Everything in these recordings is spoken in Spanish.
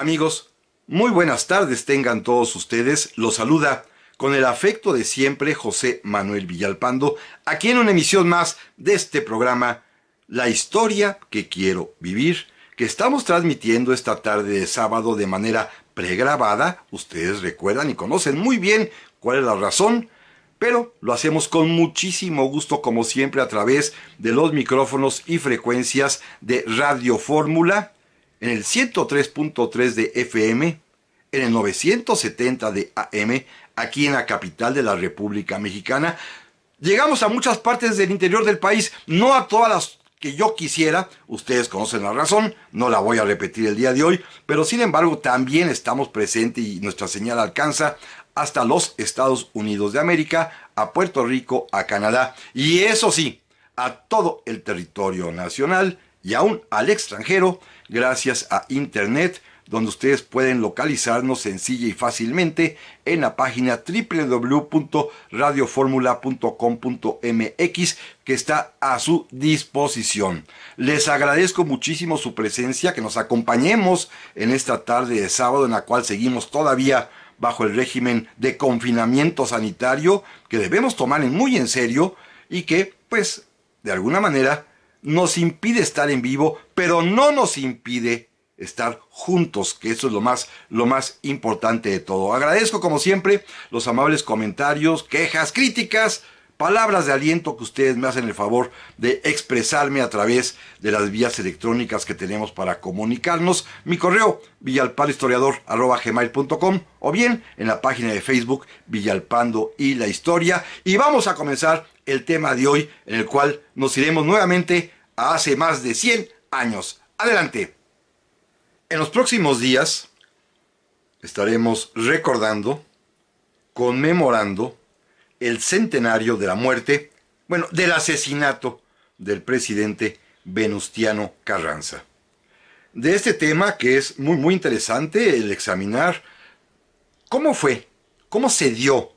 Amigos, muy buenas tardes tengan todos ustedes. Los saluda con el afecto de siempre José Manuel Villalpando, aquí en una emisión más de este programa, La historia que quiero vivir, que estamos transmitiendo esta tarde de sábado de manera pregrabada. Ustedes recuerdan y conocen muy bien cuál es la razón pero lo hacemos con muchísimo gusto como siempre a través de los micrófonos y frecuencias de Radio Fórmula en el 103.3 de FM, en el 970 de AM, aquí en la capital de la República Mexicana. Llegamos a muchas partes del interior del país, no a todas las que yo quisiera, ustedes conocen la razón, no la voy a repetir el día de hoy, pero sin embargo también estamos presentes y nuestra señal alcanza hasta los Estados Unidos de América, a Puerto Rico, a Canadá y eso sí, a todo el territorio nacional y aún al extranjero gracias a Internet, donde ustedes pueden localizarnos sencilla y fácilmente en la página www.radioformula.com.mx que está a su disposición. Les agradezco muchísimo su presencia, que nos acompañemos en esta tarde de sábado en la cual seguimos todavía bajo el régimen de confinamiento sanitario que debemos tomar muy en serio y que pues de alguna manera nos impide estar en vivo, pero no nos impide estar juntos, que eso es lo más, lo más importante de todo. Agradezco como siempre los amables comentarios, quejas, críticas, palabras de aliento que ustedes me hacen el favor de expresarme a través de las vías electrónicas que tenemos para comunicarnos. Mi correo villalpanhistoriador.com o bien en la página de Facebook Villalpando y la Historia. Y vamos a comenzar el tema de hoy en el cual nos iremos nuevamente a hace más de 100 años. Adelante. En los próximos días estaremos recordando, conmemorando, el centenario de la muerte, bueno, del asesinato del presidente Venustiano Carranza. De este tema que es muy muy interesante el examinar cómo fue, cómo se dio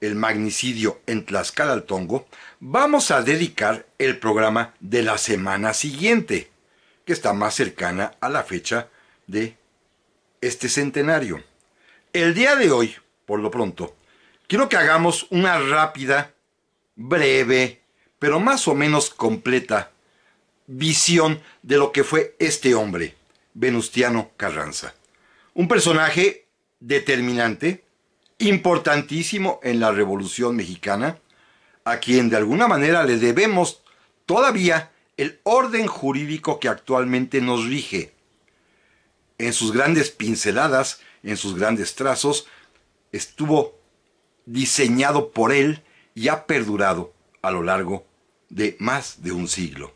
el magnicidio en Tlaxcala al Tongo, vamos a dedicar el programa de la semana siguiente, que está más cercana a la fecha de este centenario. El día de hoy, por lo pronto, quiero que hagamos una rápida, breve, pero más o menos completa visión de lo que fue este hombre, Venustiano Carranza. Un personaje determinante, importantísimo en la Revolución Mexicana, a quien de alguna manera le debemos todavía el orden jurídico que actualmente nos rige. En sus grandes pinceladas, en sus grandes trazos, estuvo diseñado por él y ha perdurado a lo largo de más de un siglo.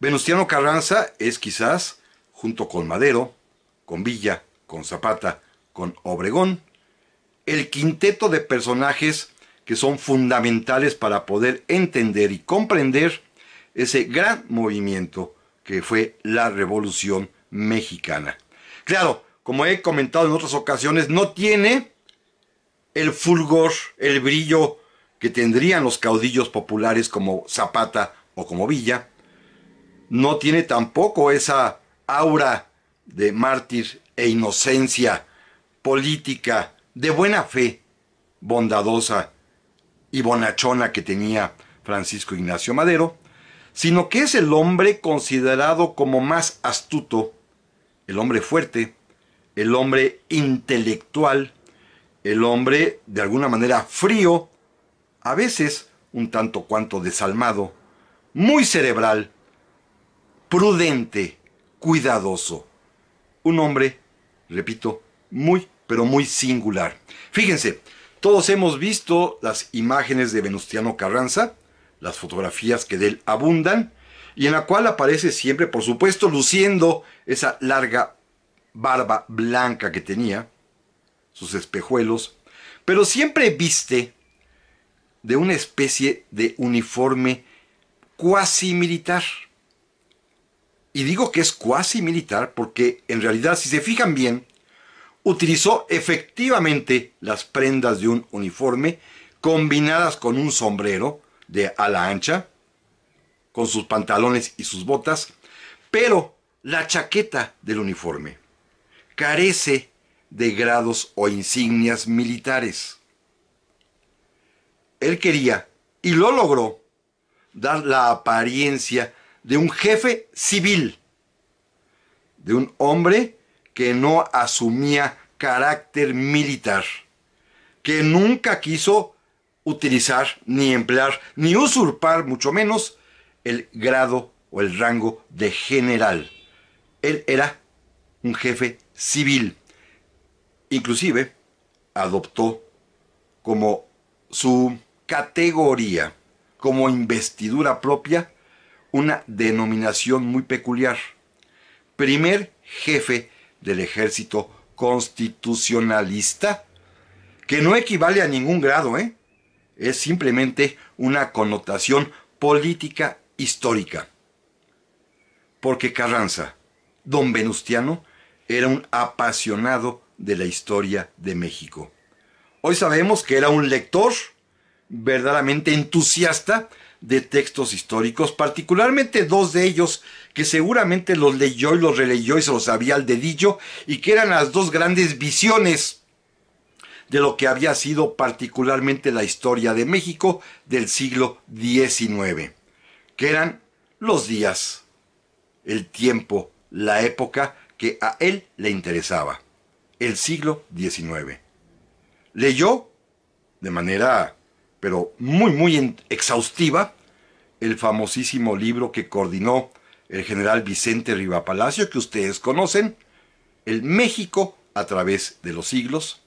Venustiano Carranza es quizás, junto con Madero, con Villa, con Zapata, con Obregón, el quinteto de personajes que son fundamentales para poder entender y comprender ese gran movimiento que fue la Revolución Mexicana. Claro, como he comentado en otras ocasiones, no tiene el fulgor, el brillo que tendrían los caudillos populares como Zapata o como Villa, no tiene tampoco esa aura de mártir e inocencia política, de buena fe, bondadosa y bonachona que tenía Francisco Ignacio Madero, sino que es el hombre considerado como más astuto, el hombre fuerte, el hombre intelectual, el hombre de alguna manera frío, a veces un tanto cuanto desalmado, muy cerebral, prudente, cuidadoso. Un hombre, repito, muy, pero muy singular. Fíjense, todos hemos visto las imágenes de Venustiano Carranza, las fotografías que de él abundan, y en la cual aparece siempre, por supuesto, luciendo esa larga barba blanca que tenía, sus espejuelos, pero siempre viste de una especie de uniforme cuasi militar. Y digo que es cuasi militar porque en realidad, si se fijan bien, utilizó efectivamente las prendas de un uniforme combinadas con un sombrero de ala ancha, con sus pantalones y sus botas, pero la chaqueta del uniforme carece de grados o insignias militares. Él quería, y lo logró, dar la apariencia de un jefe civil, de un hombre que no asumía carácter militar, que nunca quiso utilizar, ni emplear, ni usurpar, mucho menos, el grado o el rango de general. Él era un jefe civil Inclusive adoptó como su categoría, como investidura propia, una denominación muy peculiar. Primer jefe del ejército constitucionalista, que no equivale a ningún grado, ¿eh? es simplemente una connotación política histórica. Porque Carranza, don Venustiano, era un apasionado de la historia de México. Hoy sabemos que era un lector verdaderamente entusiasta de textos históricos, particularmente dos de ellos que seguramente los leyó y los releyó y se los sabía al dedillo y que eran las dos grandes visiones de lo que había sido particularmente la historia de México del siglo XIX, que eran los días, el tiempo, la época que a él le interesaba el siglo XIX. Leyó de manera, pero muy, muy exhaustiva, el famosísimo libro que coordinó el general Vicente Rivapalacio, que ustedes conocen, El México a través de los siglos,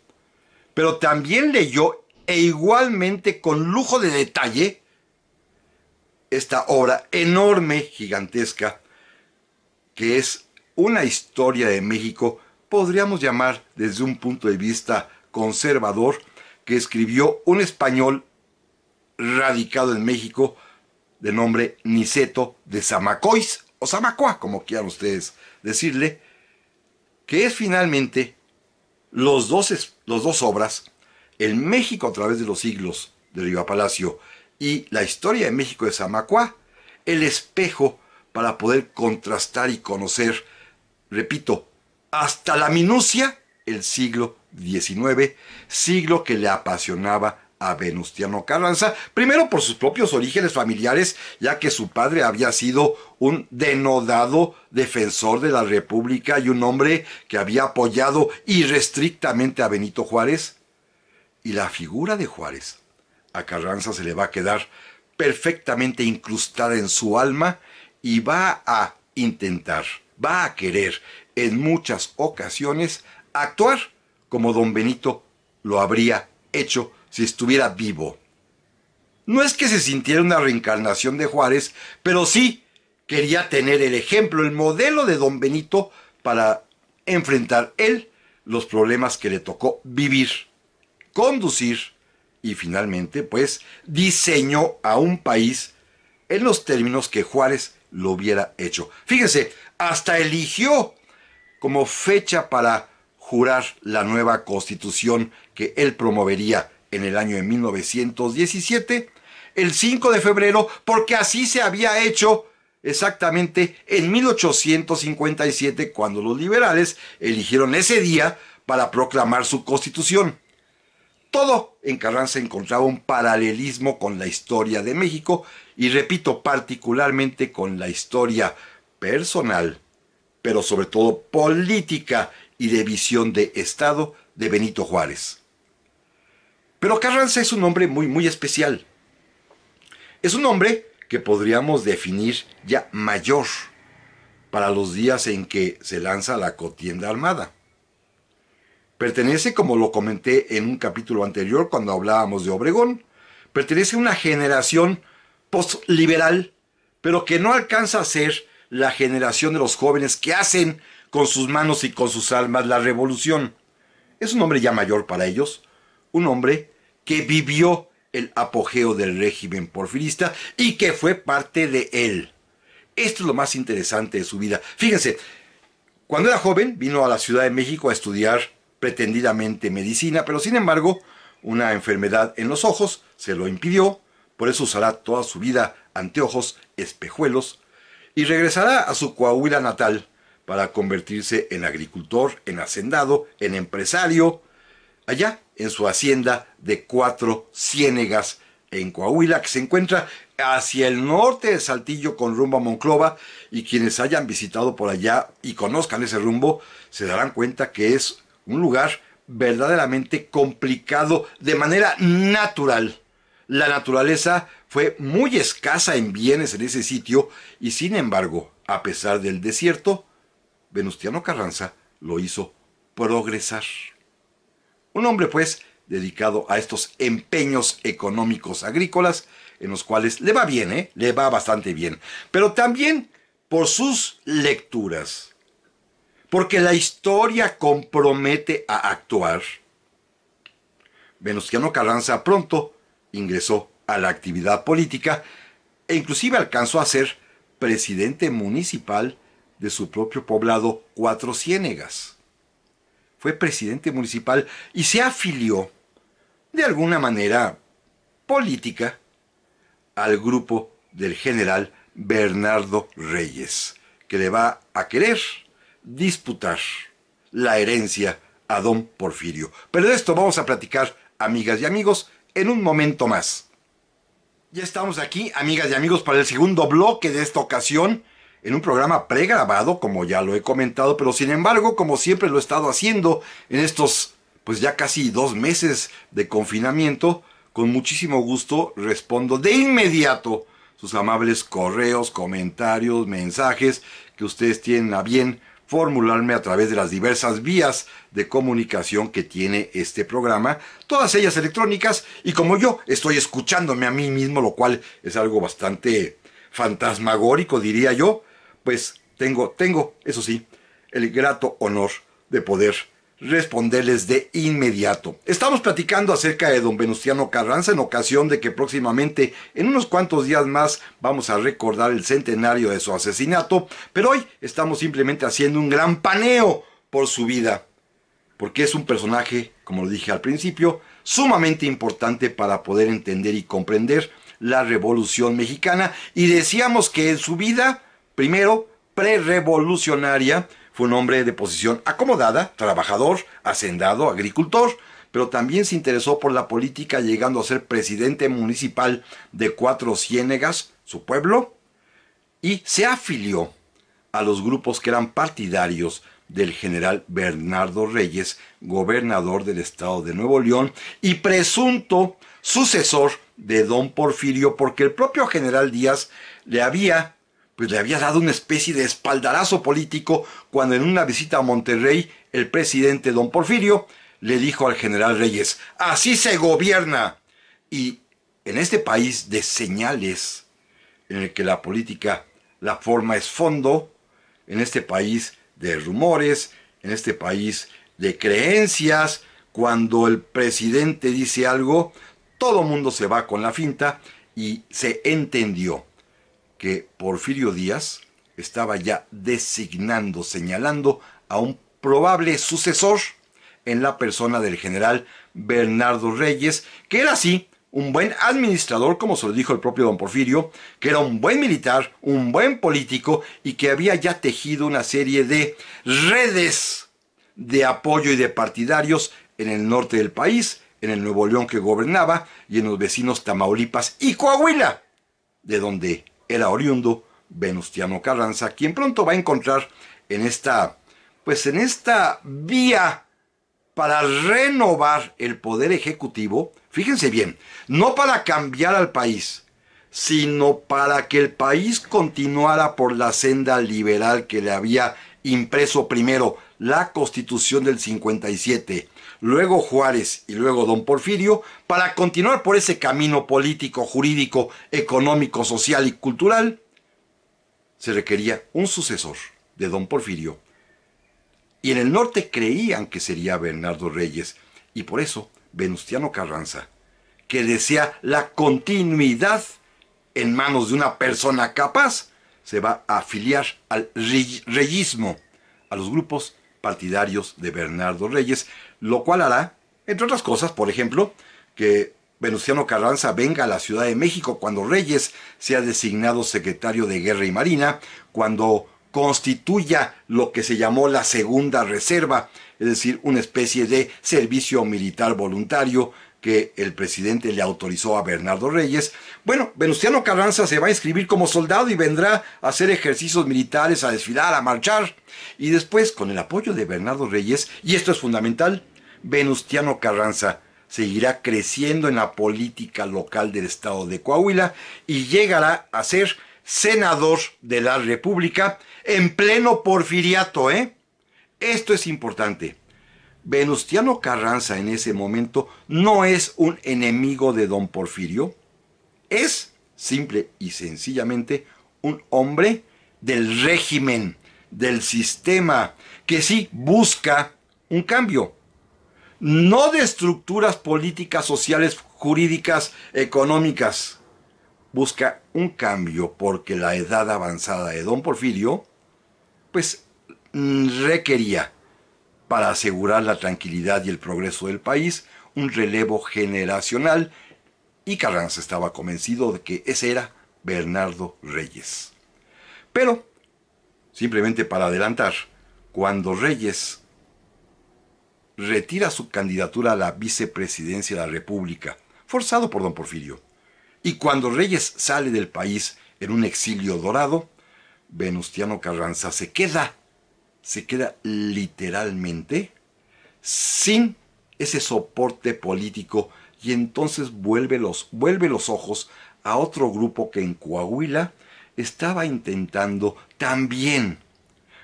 pero también leyó e igualmente con lujo de detalle esta obra enorme, gigantesca, que es una historia de México podríamos llamar desde un punto de vista conservador, que escribió un español radicado en México de nombre Niceto de Zamacois, o Zamacoa, como quieran ustedes decirle, que es finalmente los dos, dos obras, El México a través de los siglos de Riva Palacio y La historia de México de Zamacoa, el espejo para poder contrastar y conocer, repito, hasta la minucia el siglo XIX, siglo que le apasionaba a Venustiano Carranza, primero por sus propios orígenes familiares, ya que su padre había sido un denodado defensor de la República y un hombre que había apoyado irrestrictamente a Benito Juárez. Y la figura de Juárez a Carranza se le va a quedar perfectamente incrustada en su alma y va a intentar, va a querer en muchas ocasiones actuar como don Benito lo habría hecho si estuviera vivo. No es que se sintiera una reencarnación de Juárez, pero sí quería tener el ejemplo, el modelo de don Benito para enfrentar él los problemas que le tocó vivir, conducir y finalmente pues diseñó a un país en los términos que Juárez lo hubiera hecho. Fíjense, hasta eligió como fecha para jurar la nueva constitución que él promovería en el año de 1917, el 5 de febrero, porque así se había hecho exactamente en 1857 cuando los liberales eligieron ese día para proclamar su constitución. Todo en Carranza encontraba un paralelismo con la historia de México y repito particularmente con la historia personal pero sobre todo política y de visión de Estado de Benito Juárez. Pero Carranza es un hombre muy, muy especial. Es un hombre que podríamos definir ya mayor para los días en que se lanza la contienda armada. Pertenece, como lo comenté en un capítulo anterior cuando hablábamos de Obregón, pertenece a una generación postliberal, pero que no alcanza a ser la generación de los jóvenes que hacen con sus manos y con sus almas la revolución. Es un hombre ya mayor para ellos, un hombre que vivió el apogeo del régimen porfirista y que fue parte de él. Esto es lo más interesante de su vida. Fíjense, cuando era joven vino a la Ciudad de México a estudiar pretendidamente medicina, pero sin embargo una enfermedad en los ojos se lo impidió, por eso usará toda su vida anteojos, espejuelos, y regresará a su Coahuila natal para convertirse en agricultor, en hacendado, en empresario, allá en su hacienda de Cuatro Ciénegas, en Coahuila, que se encuentra hacia el norte de Saltillo con rumbo a Monclova, y quienes hayan visitado por allá y conozcan ese rumbo, se darán cuenta que es un lugar verdaderamente complicado de manera natural. La naturaleza fue muy escasa en bienes en ese sitio y sin embargo, a pesar del desierto, Venustiano Carranza lo hizo progresar. Un hombre, pues, dedicado a estos empeños económicos agrícolas, en los cuales le va bien, ¿eh? le va bastante bien, pero también por sus lecturas. Porque la historia compromete a actuar. Venustiano Carranza pronto ingresó a la actividad política e inclusive alcanzó a ser presidente municipal de su propio poblado Cuatro Ciénegas. Fue presidente municipal y se afilió de alguna manera política al grupo del general Bernardo Reyes, que le va a querer disputar la herencia a don Porfirio. Pero de esto vamos a platicar, amigas y amigos, en un momento más. Ya estamos aquí, amigas y amigos, para el segundo bloque de esta ocasión, en un programa pregrabado, como ya lo he comentado, pero sin embargo, como siempre lo he estado haciendo en estos, pues ya casi dos meses de confinamiento, con muchísimo gusto respondo de inmediato sus amables correos, comentarios, mensajes que ustedes tienen a bien formularme a través de las diversas vías de comunicación que tiene este programa, todas ellas electrónicas, y como yo estoy escuchándome a mí mismo, lo cual es algo bastante fantasmagórico, diría yo, pues tengo, tengo, eso sí, el grato honor de poder responderles de inmediato. Estamos platicando acerca de don Venustiano Carranza en ocasión de que próximamente, en unos cuantos días más, vamos a recordar el centenario de su asesinato, pero hoy estamos simplemente haciendo un gran paneo por su vida, porque es un personaje, como lo dije al principio, sumamente importante para poder entender y comprender la revolución mexicana y decíamos que en su vida, primero, pre-revolucionaria, fue un hombre de posición acomodada, trabajador, hacendado, agricultor, pero también se interesó por la política llegando a ser presidente municipal de Cuatro Ciénegas, su pueblo, y se afilió a los grupos que eran partidarios del general Bernardo Reyes, gobernador del estado de Nuevo León y presunto sucesor de don Porfirio, porque el propio general Díaz le había pues, le había dado una especie de espaldarazo político cuando en una visita a Monterrey el presidente don Porfirio le dijo al general Reyes, así se gobierna. Y en este país de señales, en el que la política, la forma es fondo, en este país de rumores, en este país de creencias, cuando el presidente dice algo, todo mundo se va con la finta y se entendió que Porfirio Díaz estaba ya designando, señalando a un probable sucesor en la persona del general Bernardo Reyes, que era así un buen administrador, como se lo dijo el propio don Porfirio, que era un buen militar, un buen político y que había ya tejido una serie de redes de apoyo y de partidarios en el norte del país, en el Nuevo León que gobernaba y en los vecinos Tamaulipas y Coahuila, de donde era oriundo Venustiano Carranza, quien pronto va a encontrar en esta, pues en esta vía para renovar el poder ejecutivo, fíjense bien, no para cambiar al país, sino para que el país continuara por la senda liberal que le había impreso primero la Constitución del 57 luego Juárez y luego don Porfirio, para continuar por ese camino político, jurídico, económico, social y cultural, se requería un sucesor de don Porfirio. Y en el norte creían que sería Bernardo Reyes, y por eso Venustiano Carranza, que desea la continuidad en manos de una persona capaz, se va a afiliar al reyismo, a los grupos partidarios de Bernardo Reyes, lo cual hará, entre otras cosas, por ejemplo, que Venustiano Carranza venga a la Ciudad de México cuando Reyes sea designado secretario de Guerra y Marina, cuando constituya lo que se llamó la Segunda Reserva, es decir, una especie de servicio militar voluntario que el presidente le autorizó a Bernardo Reyes. Bueno, Venustiano Carranza se va a inscribir como soldado y vendrá a hacer ejercicios militares, a desfilar, a marchar. Y después, con el apoyo de Bernardo Reyes, y esto es fundamental, Venustiano Carranza seguirá creciendo en la política local del estado de Coahuila y llegará a ser senador de la República en pleno porfiriato, ¿eh? Esto es importante. Venustiano Carranza en ese momento no es un enemigo de don Porfirio, es simple y sencillamente un hombre del régimen, del sistema, que sí busca un cambio no de estructuras políticas, sociales, jurídicas, económicas. Busca un cambio porque la edad avanzada de don Porfirio, pues mm, requería, para asegurar la tranquilidad y el progreso del país, un relevo generacional y Carranza estaba convencido de que ese era Bernardo Reyes. Pero, simplemente para adelantar, cuando Reyes retira su candidatura a la vicepresidencia de la República, forzado por don Porfirio. Y cuando Reyes sale del país en un exilio dorado, Venustiano Carranza se queda, se queda literalmente sin ese soporte político y entonces vuelve los, vuelve los ojos a otro grupo que en Coahuila estaba intentando también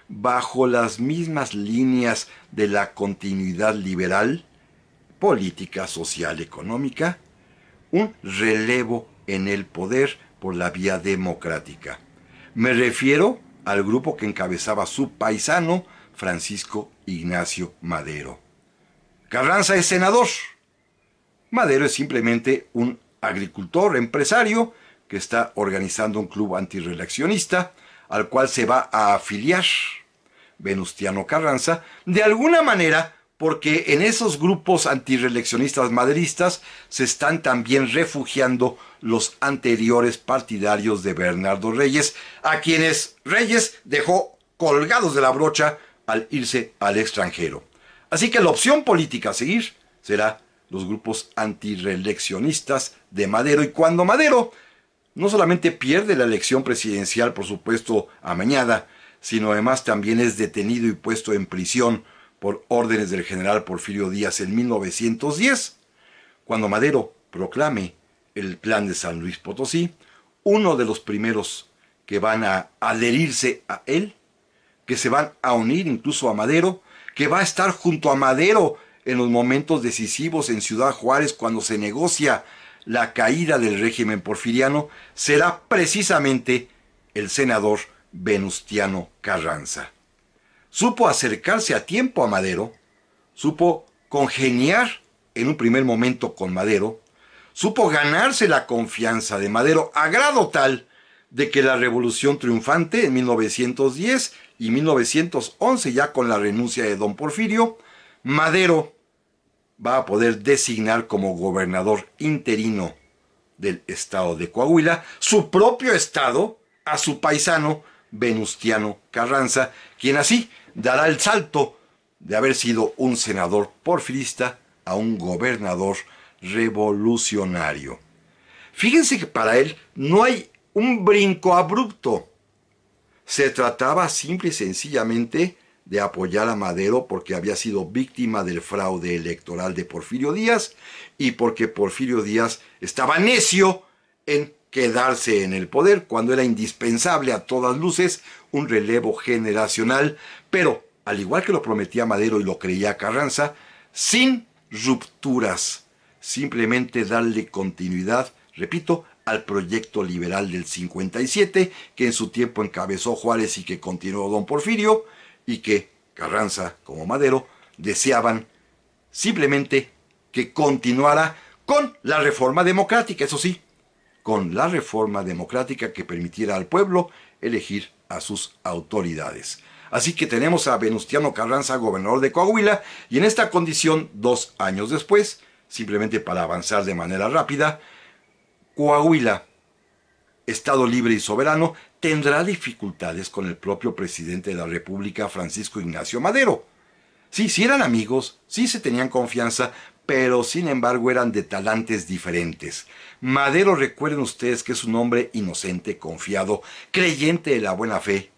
bajo las mismas líneas de la continuidad liberal, política, social, económica, un relevo en el poder por la vía democrática. Me refiero al grupo que encabezaba su paisano, Francisco Ignacio Madero. Carranza es senador. Madero es simplemente un agricultor, empresario, que está organizando un club antirreleccionista al cual se va a afiliar Venustiano Carranza, de alguna manera, porque en esos grupos antireleccionistas maderistas se están también refugiando los anteriores partidarios de Bernardo Reyes, a quienes Reyes dejó colgados de la brocha al irse al extranjero. Así que la opción política a seguir será los grupos antireleccionistas de Madero. Y cuando Madero no solamente pierde la elección presidencial, por supuesto, amañada, sino además también es detenido y puesto en prisión por órdenes del general Porfirio Díaz en 1910, cuando Madero proclame el plan de San Luis Potosí, uno de los primeros que van a adherirse a él, que se van a unir incluso a Madero, que va a estar junto a Madero en los momentos decisivos en Ciudad Juárez cuando se negocia la caída del régimen porfiriano será precisamente el senador Venustiano Carranza. Supo acercarse a tiempo a Madero, supo congeniar en un primer momento con Madero, supo ganarse la confianza de Madero a grado tal de que la revolución triunfante en 1910 y 1911, ya con la renuncia de don Porfirio, Madero va a poder designar como gobernador interino del estado de Coahuila, su propio estado, a su paisano Venustiano Carranza, quien así dará el salto de haber sido un senador porfirista a un gobernador revolucionario. Fíjense que para él no hay un brinco abrupto. Se trataba simple y sencillamente de apoyar a Madero porque había sido víctima del fraude electoral de Porfirio Díaz y porque Porfirio Díaz estaba necio en quedarse en el poder cuando era indispensable a todas luces un relevo generacional, pero al igual que lo prometía Madero y lo creía Carranza, sin rupturas, simplemente darle continuidad, repito, al proyecto liberal del 57 que en su tiempo encabezó Juárez y que continuó don Porfirio, y que Carranza como Madero deseaban simplemente que continuara con la reforma democrática, eso sí, con la reforma democrática que permitiera al pueblo elegir a sus autoridades. Así que tenemos a Venustiano Carranza, gobernador de Coahuila, y en esta condición, dos años después, simplemente para avanzar de manera rápida, Coahuila, Estado libre y soberano, tendrá dificultades con el propio presidente de la República, Francisco Ignacio Madero. Sí, sí eran amigos, sí se tenían confianza, pero sin embargo eran de talantes diferentes. Madero, recuerden ustedes que es un hombre inocente, confiado, creyente de la buena fe.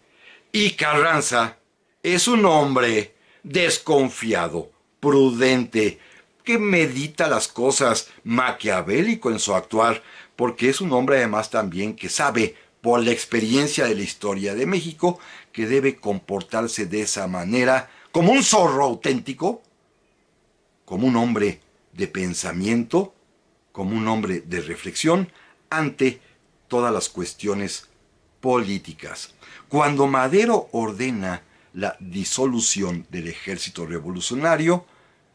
Y Carranza es un hombre desconfiado, prudente, que medita las cosas, maquiavélico en su actuar, porque es un hombre además también que sabe por la experiencia de la historia de México, que debe comportarse de esa manera, como un zorro auténtico, como un hombre de pensamiento, como un hombre de reflexión ante todas las cuestiones políticas. Cuando Madero ordena la disolución del ejército revolucionario,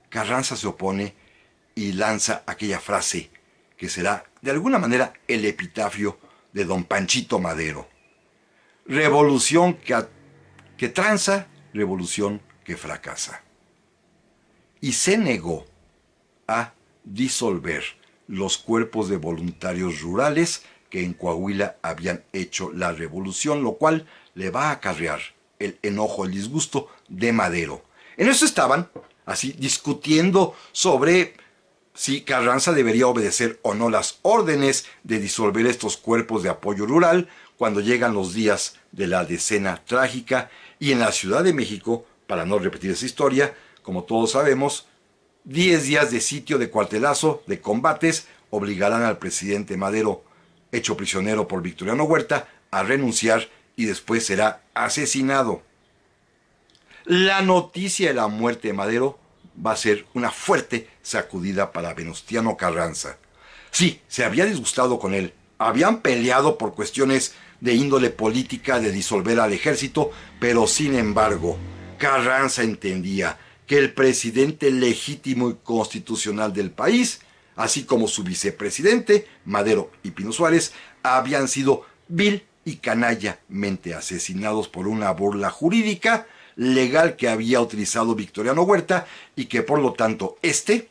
Carranza se opone y lanza aquella frase que será de alguna manera el epitafio de don Panchito Madero. Revolución que, que tranza, revolución que fracasa. Y se negó a disolver los cuerpos de voluntarios rurales que en Coahuila habían hecho la revolución, lo cual le va a acarrear el enojo, el disgusto de Madero. En eso estaban, así, discutiendo sobre si Carranza debería obedecer o no las órdenes de disolver estos cuerpos de apoyo rural cuando llegan los días de la decena trágica y en la Ciudad de México, para no repetir esa historia, como todos sabemos, 10 días de sitio de cuartelazo, de combates, obligarán al presidente Madero, hecho prisionero por Victoriano Huerta, a renunciar y después será asesinado. La noticia de la muerte de Madero va a ser una fuerte sacudida para Venustiano Carranza. Sí, se había disgustado con él, habían peleado por cuestiones de índole política de disolver al ejército, pero sin embargo, Carranza entendía que el presidente legítimo y constitucional del país, así como su vicepresidente, Madero y Pino Suárez, habían sido vil y canallamente asesinados por una burla jurídica legal que había utilizado Victoriano Huerta y que por lo tanto este,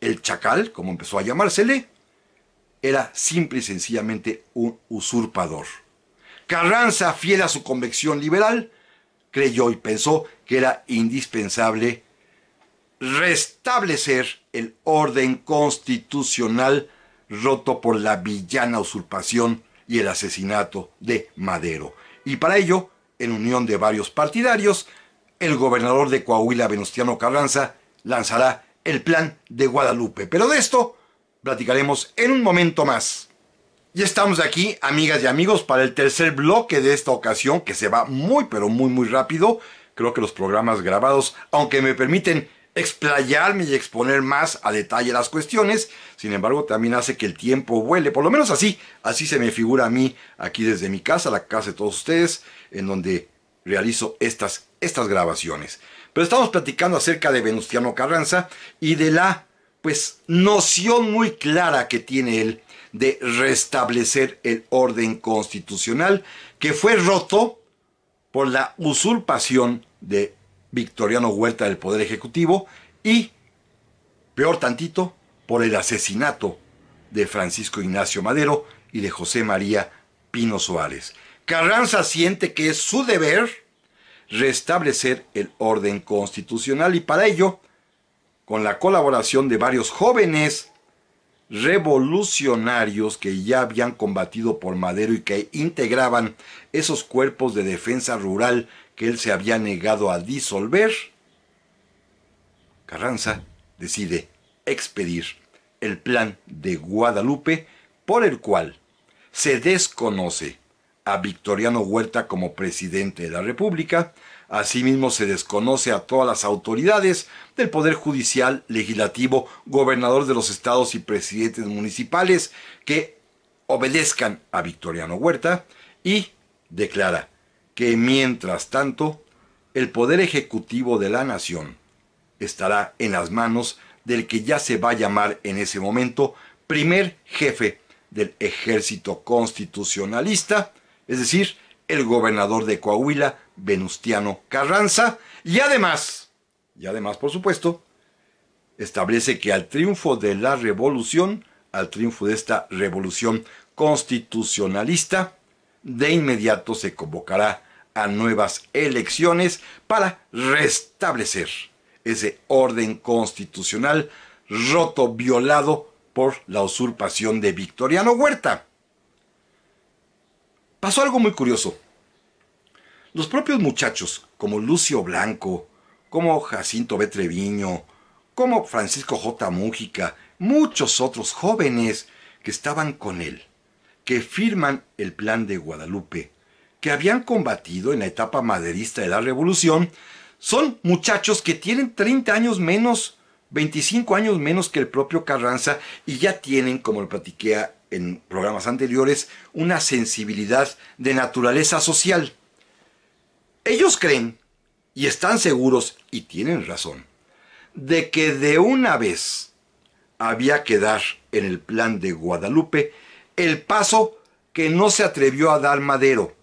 el chacal, como empezó a llamársele, era simple y sencillamente un usurpador. Carranza, fiel a su convicción liberal, creyó y pensó que era indispensable restablecer el orden constitucional roto por la villana usurpación y el asesinato de Madero. Y para ello en unión de varios partidarios, el gobernador de Coahuila, Venustiano Carranza, lanzará el plan de Guadalupe. Pero de esto platicaremos en un momento más. Ya estamos aquí, amigas y amigos, para el tercer bloque de esta ocasión, que se va muy, pero muy, muy rápido. Creo que los programas grabados, aunque me permiten explayarme y exponer más a detalle las cuestiones, sin embargo también hace que el tiempo vuele, por lo menos así, así se me figura a mí aquí desde mi casa, la casa de todos ustedes, en donde realizo estas, estas grabaciones. Pero estamos platicando acerca de Venustiano Carranza y de la pues noción muy clara que tiene él de restablecer el orden constitucional que fue roto por la usurpación de Victoriano Huerta del Poder Ejecutivo y, peor tantito, por el asesinato de Francisco Ignacio Madero y de José María Pino Suárez. Carranza siente que es su deber restablecer el orden constitucional y para ello, con la colaboración de varios jóvenes revolucionarios que ya habían combatido por Madero y que integraban esos cuerpos de defensa rural que él se había negado a disolver, Carranza decide expedir el plan de Guadalupe por el cual se desconoce a Victoriano Huerta como presidente de la República. Asimismo, se desconoce a todas las autoridades del Poder Judicial, Legislativo, Gobernador de los Estados y presidentes municipales que obedezcan a Victoriano Huerta y declara que mientras tanto el Poder Ejecutivo de la Nación estará en las manos del que ya se va a llamar en ese momento primer jefe del ejército constitucionalista, es decir, el gobernador de Coahuila, Venustiano Carranza, y además, y además, por supuesto, establece que al triunfo de la revolución, al triunfo de esta revolución constitucionalista, de inmediato se convocará a nuevas elecciones para restablecer ese orden constitucional roto, violado por la usurpación de Victoriano Huerta pasó algo muy curioso. Los propios muchachos, como Lucio Blanco, como Jacinto Betreviño, como Francisco J. Mújica, muchos otros jóvenes que estaban con él, que firman el plan de Guadalupe, que habían combatido en la etapa maderista de la revolución, son muchachos que tienen 30 años menos 25 años menos que el propio Carranza y ya tienen, como lo platiqué en programas anteriores, una sensibilidad de naturaleza social. Ellos creen y están seguros, y tienen razón, de que de una vez había que dar en el plan de Guadalupe el paso que no se atrevió a dar Madero.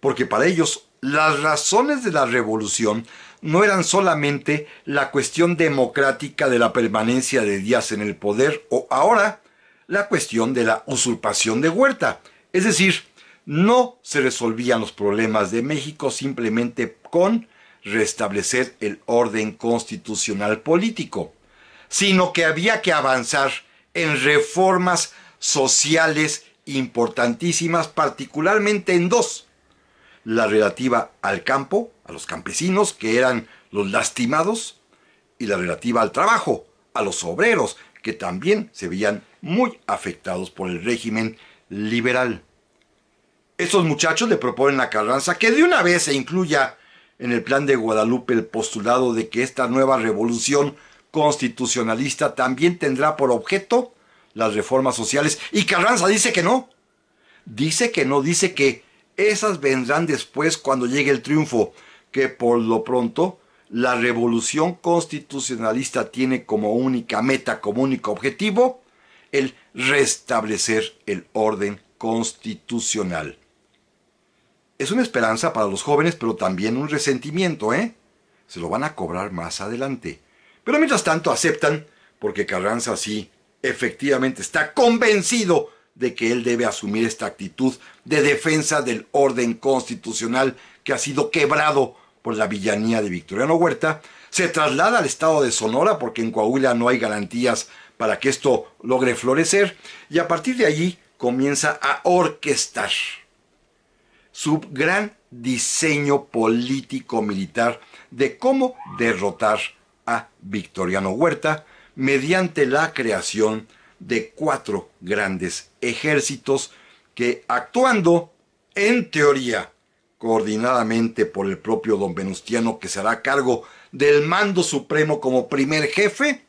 Porque para ellos las razones de la revolución no eran solamente la cuestión democrática de la permanencia de Díaz en el poder o ahora la cuestión de la usurpación de Huerta. Es decir, no se resolvían los problemas de México simplemente con restablecer el orden constitucional político, sino que había que avanzar en reformas sociales importantísimas, particularmente en dos, la relativa al campo a los campesinos, que eran los lastimados, y la relativa al trabajo, a los obreros, que también se veían muy afectados por el régimen liberal. Estos muchachos le proponen a Carranza que de una vez se incluya en el plan de Guadalupe el postulado de que esta nueva revolución constitucionalista también tendrá por objeto las reformas sociales. Y Carranza dice que no. Dice que no, dice que esas vendrán después cuando llegue el triunfo que por lo pronto la revolución constitucionalista tiene como única meta, como único objetivo, el restablecer el orden constitucional. Es una esperanza para los jóvenes, pero también un resentimiento, ¿eh? Se lo van a cobrar más adelante. Pero mientras tanto aceptan, porque Carranza sí, efectivamente está convencido de que él debe asumir esta actitud de defensa del orden constitucional que ha sido quebrado por la villanía de Victoriano Huerta, se traslada al estado de Sonora porque en Coahuila no hay garantías para que esto logre florecer y a partir de allí comienza a orquestar su gran diseño político-militar de cómo derrotar a Victoriano Huerta mediante la creación de cuatro grandes ejércitos que actuando en teoría coordinadamente por el propio don Venustiano, que se hará cargo del mando supremo como primer jefe,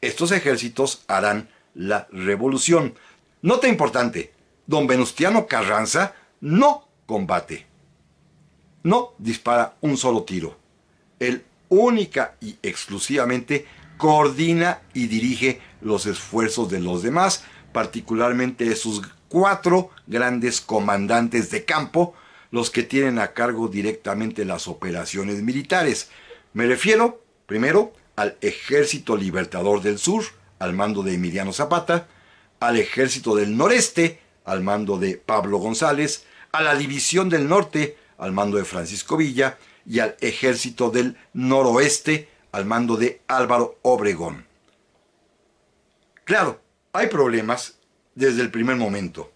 estos ejércitos harán la revolución. Nota importante, don Venustiano Carranza no combate, no dispara un solo tiro. Él única y exclusivamente coordina y dirige los esfuerzos de los demás, particularmente de sus cuatro grandes comandantes de campo, los que tienen a cargo directamente las operaciones militares. Me refiero, primero, al Ejército Libertador del Sur, al mando de Emiliano Zapata, al Ejército del Noreste, al mando de Pablo González, a la División del Norte, al mando de Francisco Villa, y al Ejército del Noroeste, al mando de Álvaro Obregón. Claro, hay problemas desde el primer momento.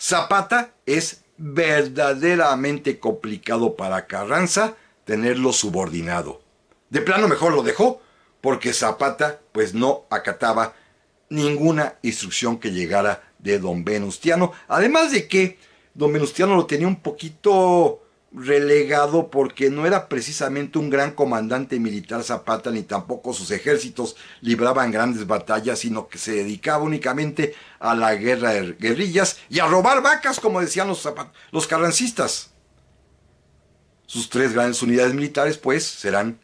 Zapata es verdaderamente complicado para Carranza tenerlo subordinado. De plano mejor lo dejó, porque Zapata pues no acataba ninguna instrucción que llegara de don Venustiano, además de que don Venustiano lo tenía un poquito relegado porque no era precisamente un gran comandante militar Zapata, ni tampoco sus ejércitos libraban grandes batallas, sino que se dedicaba únicamente a la guerra de guerrillas y a robar vacas, como decían los, los carrancistas. Sus tres grandes unidades militares, pues, serán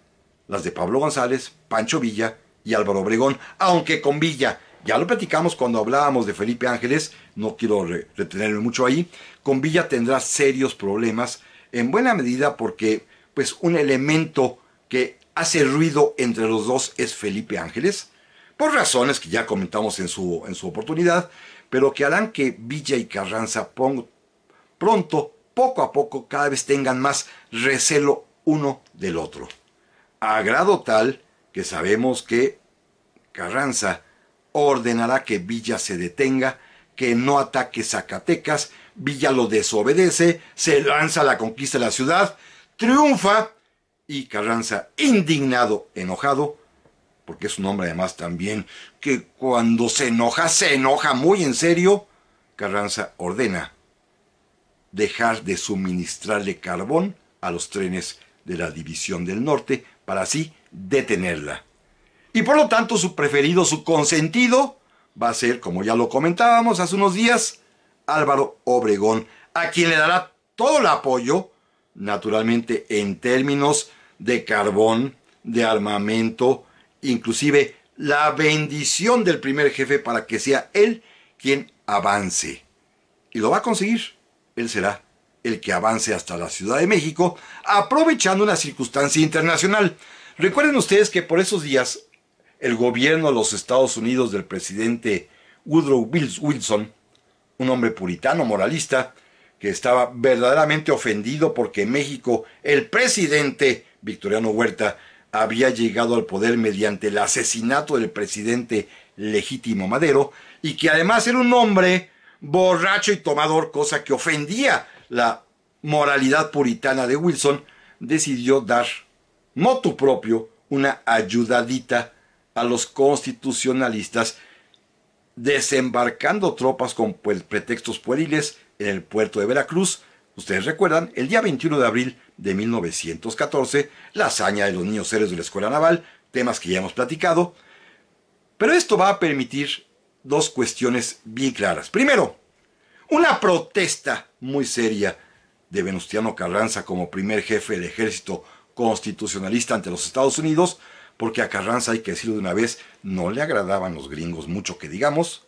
las de Pablo González, Pancho Villa y Álvaro Obregón, aunque con Villa ya lo platicamos cuando hablábamos de Felipe Ángeles, no quiero retenerme mucho ahí, con Villa tendrá serios problemas en buena medida porque pues un elemento que hace ruido entre los dos es Felipe Ángeles, por razones que ya comentamos en su, en su oportunidad, pero que harán que Villa y Carranza pronto, poco a poco, cada vez tengan más recelo uno del otro. A grado tal que sabemos que Carranza ordenará que Villa se detenga, que no ataque Zacatecas Villa lo desobedece, se lanza a la conquista de la ciudad, triunfa y Carranza, indignado, enojado, porque es un hombre además también que cuando se enoja, se enoja muy en serio, Carranza ordena dejar de suministrarle carbón a los trenes de la División del Norte para así detenerla. Y por lo tanto su preferido, su consentido, va a ser, como ya lo comentábamos hace unos días, Álvaro Obregón, a quien le dará todo el apoyo, naturalmente en términos de carbón, de armamento, inclusive la bendición del primer jefe para que sea él quien avance. Y lo va a conseguir. Él será el que avance hasta la Ciudad de México, aprovechando una circunstancia internacional. Recuerden ustedes que por esos días el gobierno de los Estados Unidos del presidente Woodrow Wilson un hombre puritano, moralista, que estaba verdaderamente ofendido porque en México el presidente Victoriano Huerta había llegado al poder mediante el asesinato del presidente legítimo Madero y que además era un hombre borracho y tomador, cosa que ofendía la moralidad puritana de Wilson, decidió dar motu propio una ayudadita a los constitucionalistas desembarcando tropas con pues, pretextos pueriles en el puerto de Veracruz. Ustedes recuerdan, el día 21 de abril de 1914, la hazaña de los niños seres de la Escuela Naval, temas que ya hemos platicado. Pero esto va a permitir dos cuestiones bien claras. Primero, una protesta muy seria de Venustiano Carranza como primer jefe del ejército constitucionalista ante los Estados Unidos porque a Carranza, hay que decirlo de una vez, no le agradaban los gringos mucho que digamos.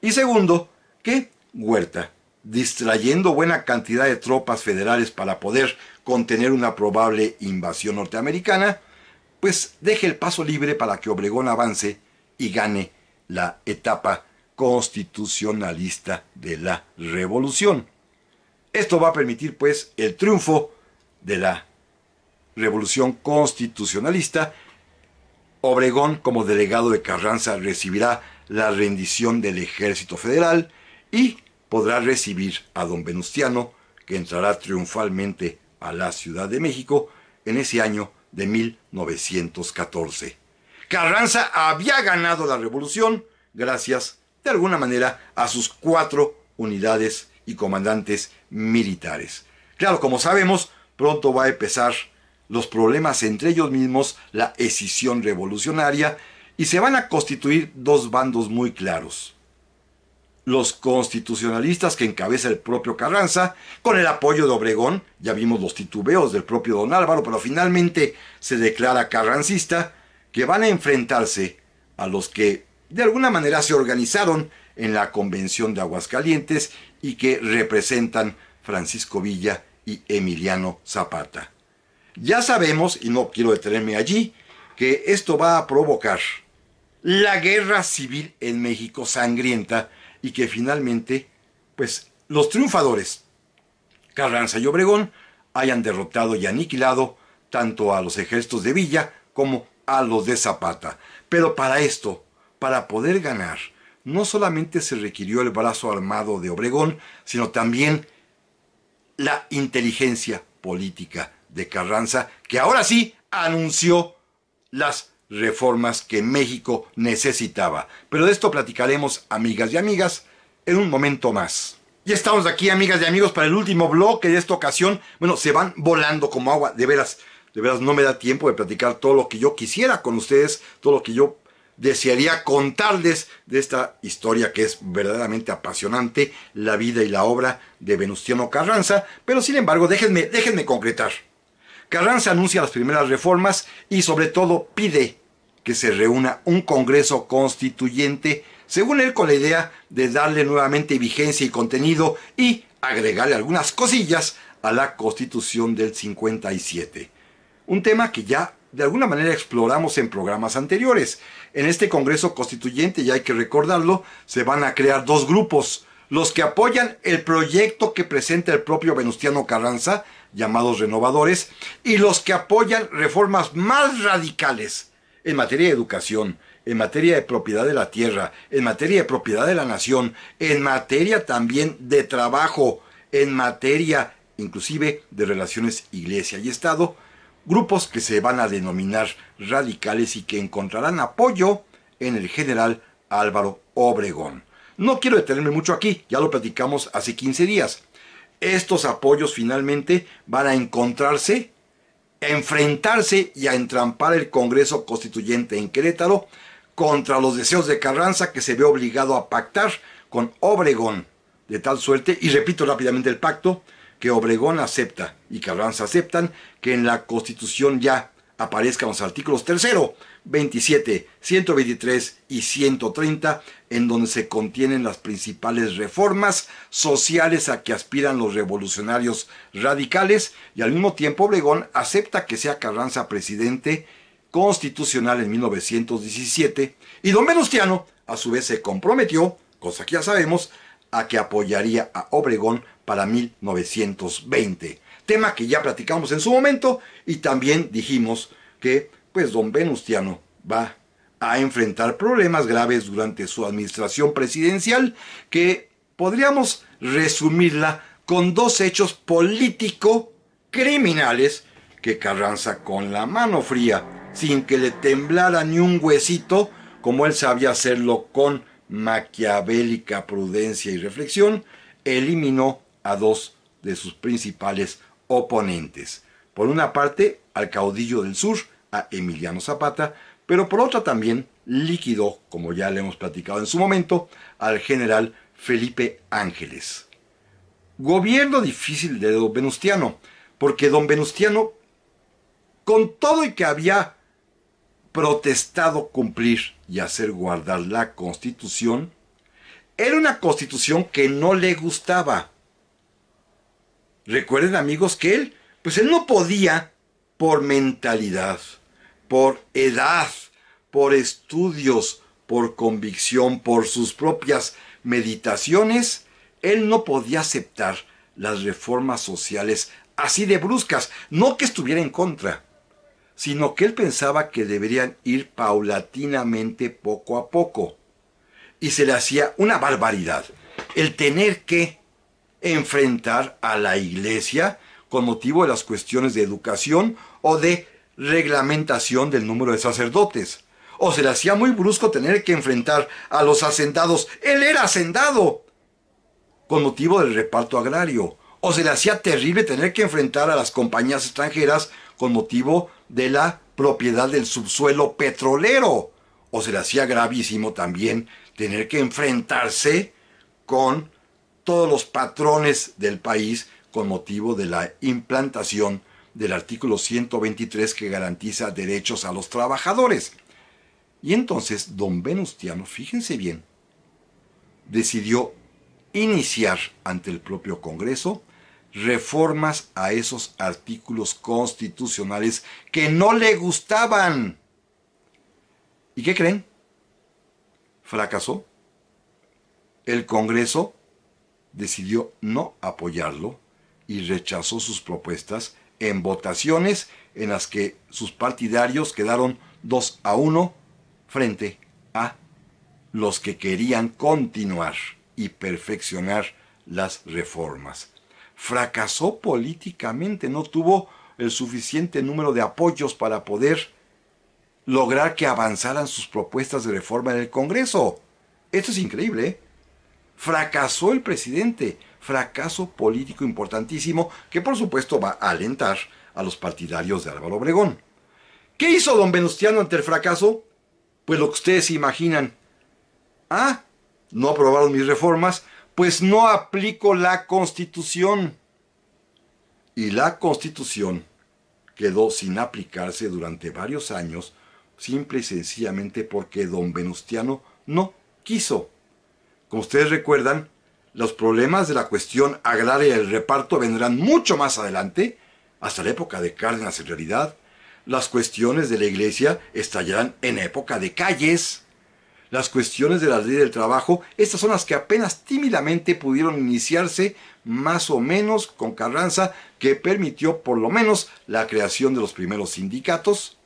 Y segundo, que Huerta, distrayendo buena cantidad de tropas federales para poder contener una probable invasión norteamericana, pues deje el paso libre para que Obregón avance y gane la etapa constitucionalista de la revolución. Esto va a permitir pues el triunfo de la revolución constitucionalista Obregón, como delegado de Carranza, recibirá la rendición del ejército federal y podrá recibir a don Venustiano, que entrará triunfalmente a la Ciudad de México en ese año de 1914. Carranza había ganado la revolución gracias, de alguna manera, a sus cuatro unidades y comandantes militares. Claro, como sabemos, pronto va a empezar los problemas entre ellos mismos, la escisión revolucionaria, y se van a constituir dos bandos muy claros. Los constitucionalistas que encabeza el propio Carranza, con el apoyo de Obregón, ya vimos los titubeos del propio don Álvaro, pero finalmente se declara carrancista, que van a enfrentarse a los que de alguna manera se organizaron en la Convención de Aguascalientes y que representan Francisco Villa y Emiliano Zapata. Ya sabemos, y no quiero detenerme allí, que esto va a provocar la guerra civil en México sangrienta y que finalmente, pues, los triunfadores, Carranza y Obregón, hayan derrotado y aniquilado tanto a los ejércitos de Villa como a los de Zapata. Pero para esto, para poder ganar, no solamente se requirió el brazo armado de Obregón, sino también la inteligencia política de Carranza, que ahora sí anunció las reformas que México necesitaba. Pero de esto platicaremos, amigas y amigas, en un momento más. Y estamos aquí, amigas y amigos, para el último bloque de esta ocasión. Bueno, se van volando como agua, de veras, de veras no me da tiempo de platicar todo lo que yo quisiera con ustedes, todo lo que yo desearía contarles de esta historia que es verdaderamente apasionante, la vida y la obra de Venustiano Carranza, pero sin embargo, déjenme, déjenme concretar. Carranza anuncia las primeras reformas y sobre todo pide que se reúna un Congreso Constituyente, según él con la idea de darle nuevamente vigencia y contenido y agregarle algunas cosillas a la Constitución del 57. Un tema que ya de alguna manera exploramos en programas anteriores. En este Congreso Constituyente, y hay que recordarlo, se van a crear dos grupos, los que apoyan el proyecto que presenta el propio Venustiano Carranza, llamados renovadores, y los que apoyan reformas más radicales en materia de educación, en materia de propiedad de la tierra, en materia de propiedad de la nación, en materia también de trabajo, en materia inclusive de relaciones iglesia y Estado, grupos que se van a denominar radicales y que encontrarán apoyo en el general Álvaro Obregón. No quiero detenerme mucho aquí, ya lo platicamos hace 15 días estos apoyos finalmente van a encontrarse, a enfrentarse y a entrampar el Congreso Constituyente en Querétaro contra los deseos de Carranza que se ve obligado a pactar con Obregón, de tal suerte, y repito rápidamente el pacto, que Obregón acepta y Carranza aceptan que en la constitución ya aparezcan los artículos tercero, 27, 123 y 130, en donde se contienen las principales reformas sociales a que aspiran los revolucionarios radicales y al mismo tiempo Obregón acepta que sea Carranza presidente constitucional en 1917 y don Venustiano a su vez se comprometió, cosa que ya sabemos, a que apoyaría a Obregón para 1920 tema que ya platicamos en su momento y también dijimos que pues don Venustiano va a enfrentar problemas graves durante su administración presidencial que podríamos resumirla con dos hechos político criminales que Carranza con la mano fría, sin que le temblara ni un huesito, como él sabía hacerlo con maquiavélica prudencia y reflexión, eliminó a dos de sus principales oponentes. Por una parte, al caudillo del sur, a Emiliano Zapata, pero por otra también líquido como ya le hemos platicado en su momento, al general Felipe Ángeles. Gobierno difícil de don Venustiano, porque don Venustiano, con todo y que había protestado cumplir y hacer guardar la constitución, era una constitución que no le gustaba Recuerden amigos que él, pues él no podía por mentalidad, por edad, por estudios, por convicción, por sus propias meditaciones, él no podía aceptar las reformas sociales así de bruscas, no que estuviera en contra, sino que él pensaba que deberían ir paulatinamente poco a poco. Y se le hacía una barbaridad el tener que enfrentar a la iglesia con motivo de las cuestiones de educación o de reglamentación del número de sacerdotes. O se le hacía muy brusco tener que enfrentar a los hacendados. Él era hacendado con motivo del reparto agrario. O se le hacía terrible tener que enfrentar a las compañías extranjeras con motivo de la propiedad del subsuelo petrolero. O se le hacía gravísimo también tener que enfrentarse con todos los patrones del país con motivo de la implantación del artículo 123 que garantiza derechos a los trabajadores. Y entonces don Venustiano, fíjense bien, decidió iniciar ante el propio Congreso reformas a esos artículos constitucionales que no le gustaban. ¿Y qué creen? Fracasó. El Congreso decidió no apoyarlo y rechazó sus propuestas en votaciones en las que sus partidarios quedaron 2 a 1 frente a los que querían continuar y perfeccionar las reformas. Fracasó políticamente, no tuvo el suficiente número de apoyos para poder lograr que avanzaran sus propuestas de reforma en el Congreso. Esto es increíble. ¿eh? Fracasó el presidente, fracaso político importantísimo que por supuesto va a alentar a los partidarios de Álvaro Obregón. ¿Qué hizo don Venustiano ante el fracaso? Pues lo que ustedes imaginan. Ah, no aprobaron mis reformas, pues no aplico la constitución. Y la constitución quedó sin aplicarse durante varios años, simple y sencillamente porque don Venustiano no quiso. Como ustedes recuerdan, los problemas de la cuestión agraria y el reparto vendrán mucho más adelante, hasta la época de Cárdenas en realidad. Las cuestiones de la iglesia estallarán en época de calles. Las cuestiones de la ley del trabajo, estas son las que apenas tímidamente pudieron iniciarse más o menos con Carranza, que permitió por lo menos la creación de los primeros sindicatos.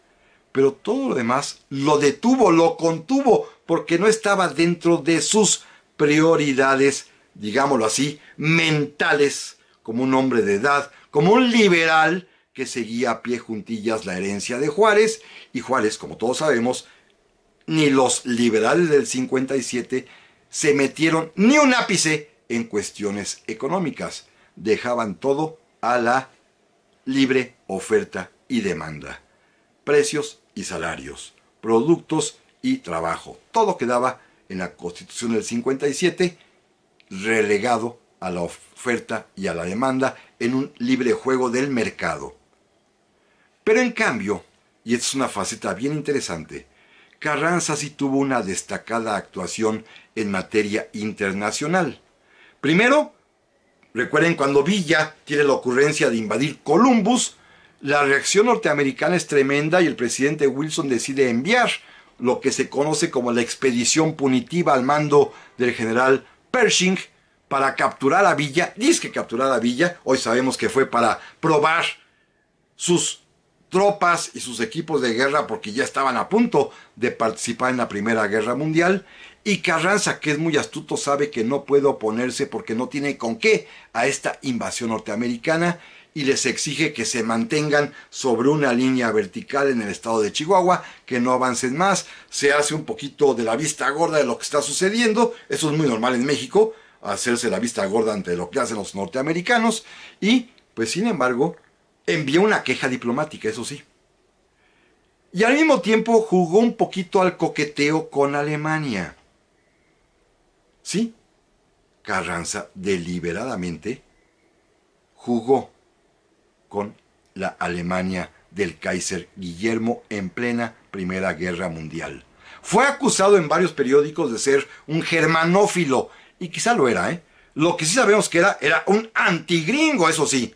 Pero todo lo demás lo detuvo, lo contuvo, porque no estaba dentro de sus prioridades, digámoslo así, mentales, como un hombre de edad, como un liberal que seguía a pie juntillas la herencia de Juárez, y Juárez, como todos sabemos, ni los liberales del 57 se metieron ni un ápice en cuestiones económicas, dejaban todo a la libre oferta y demanda, precios y salarios, productos y trabajo, todo quedaba en la Constitución del 57, relegado a la oferta y a la demanda en un libre juego del mercado. Pero en cambio, y esta es una faceta bien interesante, Carranza sí tuvo una destacada actuación en materia internacional. Primero, recuerden cuando Villa tiene la ocurrencia de invadir Columbus, la reacción norteamericana es tremenda y el presidente Wilson decide enviar lo que se conoce como la expedición punitiva al mando del general Pershing para capturar a Villa, dice que capturar a Villa, hoy sabemos que fue para probar sus tropas y sus equipos de guerra porque ya estaban a punto de participar en la Primera Guerra Mundial y Carranza, que es muy astuto, sabe que no puede oponerse porque no tiene con qué a esta invasión norteamericana y les exige que se mantengan sobre una línea vertical en el estado de Chihuahua, que no avancen más, se hace un poquito de la vista gorda de lo que está sucediendo, eso es muy normal en México, hacerse la vista gorda ante lo que hacen los norteamericanos, y pues sin embargo envió una queja diplomática, eso sí. Y al mismo tiempo jugó un poquito al coqueteo con Alemania. Sí, Carranza deliberadamente jugó con la Alemania del Kaiser Guillermo en plena Primera Guerra Mundial. Fue acusado en varios periódicos de ser un germanófilo, y quizá lo era, ¿eh? Lo que sí sabemos que era, era un antigringo, eso sí.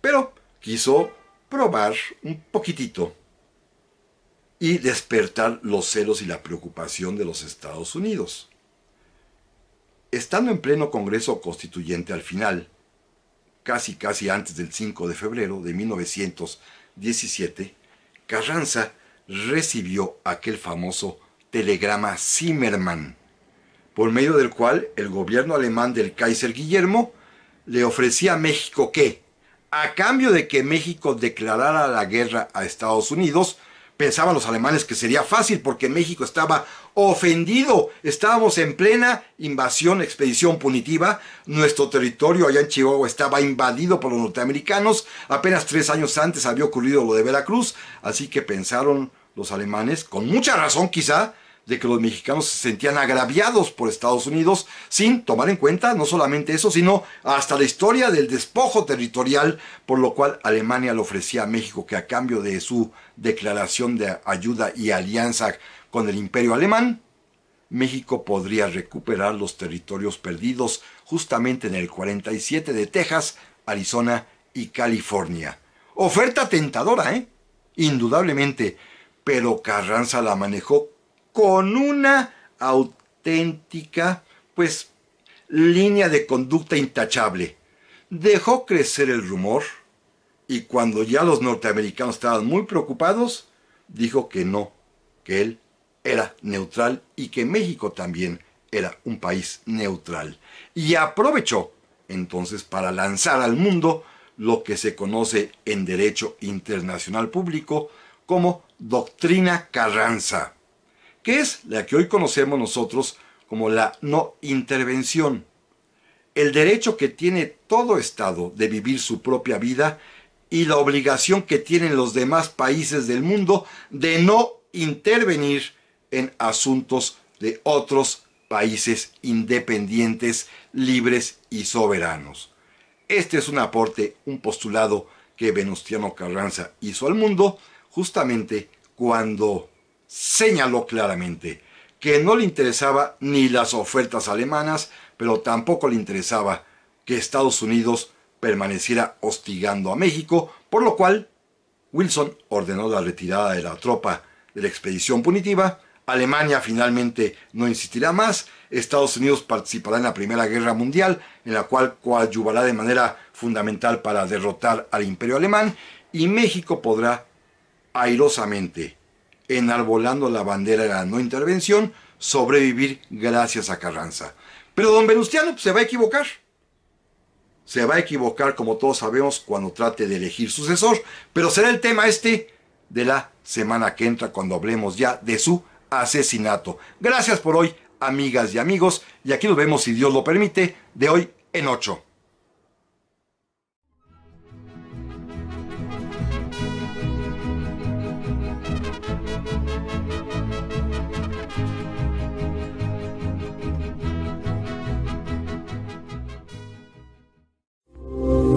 Pero quiso probar un poquitito y despertar los celos y la preocupación de los Estados Unidos. Estando en pleno Congreso Constituyente al final, casi casi antes del 5 de febrero de 1917, Carranza recibió aquel famoso telegrama Zimmermann, por medio del cual el gobierno alemán del Kaiser Guillermo le ofrecía a México que, a cambio de que México declarara la guerra a Estados Unidos, pensaban los alemanes que sería fácil porque México estaba ofendido. Estábamos en plena invasión, expedición punitiva. Nuestro territorio allá en Chihuahua estaba invadido por los norteamericanos. Apenas tres años antes había ocurrido lo de Veracruz. Así que pensaron los alemanes, con mucha razón quizá, de que los mexicanos se sentían agraviados por Estados Unidos sin tomar en cuenta no solamente eso, sino hasta la historia del despojo territorial, por lo cual Alemania le ofrecía a México que a cambio de su declaración de ayuda y alianza con el imperio alemán, México podría recuperar los territorios perdidos justamente en el 47 de Texas, Arizona y California. Oferta tentadora, ¿eh? Indudablemente, pero Carranza la manejó con una auténtica, pues, línea de conducta intachable. Dejó crecer el rumor y cuando ya los norteamericanos estaban muy preocupados, dijo que no, que él era neutral y que México también era un país neutral. Y aprovechó entonces para lanzar al mundo lo que se conoce en derecho internacional público como doctrina Carranza, que es la que hoy conocemos nosotros como la no intervención. El derecho que tiene todo Estado de vivir su propia vida y la obligación que tienen los demás países del mundo de no intervenir en asuntos de otros países independientes, libres y soberanos. Este es un aporte, un postulado que Venustiano Carranza hizo al mundo justamente cuando señaló claramente que no le interesaba ni las ofertas alemanas, pero tampoco le interesaba que Estados Unidos permaneciera hostigando a México, por lo cual Wilson ordenó la retirada de la tropa de la expedición punitiva Alemania finalmente no insistirá más, Estados Unidos participará en la Primera Guerra Mundial, en la cual coadyuvará de manera fundamental para derrotar al imperio alemán, y México podrá airosamente, enarbolando la bandera de la no intervención, sobrevivir gracias a Carranza. Pero don Venustiano pues, se va a equivocar. Se va a equivocar, como todos sabemos, cuando trate de elegir sucesor, pero será el tema este de la semana que entra cuando hablemos ya de su asesinato. Gracias por hoy, amigas y amigos, y aquí nos vemos, si Dios lo permite, de hoy en 8.